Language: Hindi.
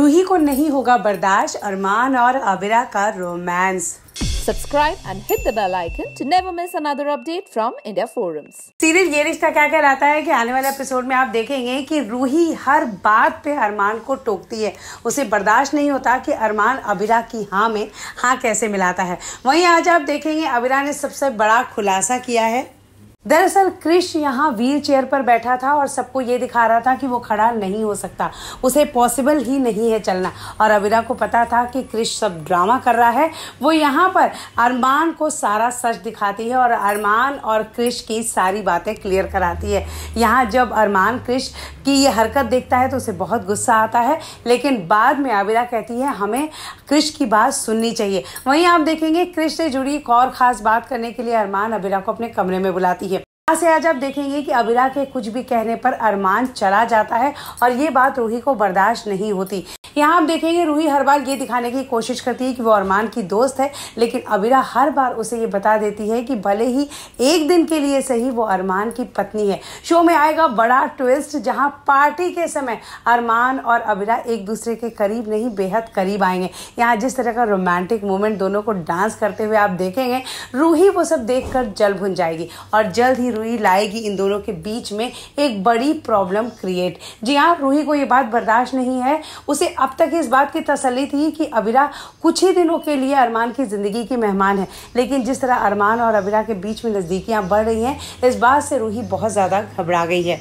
रूही को नहीं होगा बर्दाश्त अरमान और अबिरा का romance subscribe and hit the bell icon to never miss another update from India forums serial Yeh Rishta क्या कहलाता है कि आने वाले एपिसोड में आप देखेंगे कि रूही हर बात पे अरमान को टोकती है उसे बर्दाश्त नहीं होता कि अरमान अबिरा की हाँ में हाँ कैसे मिलाता है वहीं आज आप देखेंगे अबिरा ने सबसे बड़ा खुलासा किया है दरअसल क्रिश यहाँ व्हील चेयर पर बैठा था और सबको ये दिखा रहा था कि वो खड़ा नहीं हो सकता उसे पॉसिबल ही नहीं है चलना और अविरा को पता था कि क्रिश सब ड्रामा कर रहा है वो यहाँ पर अरमान को सारा सच दिखाती है और अरमान और क्रिश की सारी बातें क्लियर कराती है यहाँ जब अरमान क्रिश की ये हरकत देखता है तो उसे बहुत गुस्सा आता है लेकिन बाद में अविरा कहती है हमें क्रिश की बात सुननी चाहिए वहीं आप देखेंगे क्रिश से जुड़ी एक और ख़ास बात करने के लिए अरमान अविरा को अपने कमरे में बुलाती है से अच्छा, आज आप देखेंगे कि अबिरा के कुछ भी कहने पर अरमान चला जाता है और ये बात रूही को बर्दाश्त नहीं होती यहाँ आप देखेंगे रूही हर बार ये दिखाने की कोशिश करती है कि वो अरमान की दोस्त है लेकिन अबीरा हर बार उसे ये बता देती है कि भले ही एक दिन के लिए सही वो अरमान की पत्नी है शो में आएगा बड़ा ट्विस्ट जहाँ पार्टी के समय अरमान और अबीरा एक दूसरे के करीब नहीं बेहद करीब आएंगे यहाँ जिस तरह का रोमांटिक मोमेंट दोनों को डांस करते हुए आप देखेंगे रूही वो सब देख कर जल भुन जाएगी और जल्द ही रूही लाएगी इन दोनों के बीच में एक बड़ी प्रॉब्लम क्रिएट जी हाँ रूही को ये बात बर्दाश्त नहीं है उसे अब तक इस बात की तसली थी कि अबिरा कुछ ही दिनों के लिए अरमान की ज़िंदगी की मेहमान है लेकिन जिस तरह अरमान और अबिरा के बीच में नज़दीकियाँ बढ़ रही हैं इस बात से रूही बहुत ज़्यादा घबरा गई है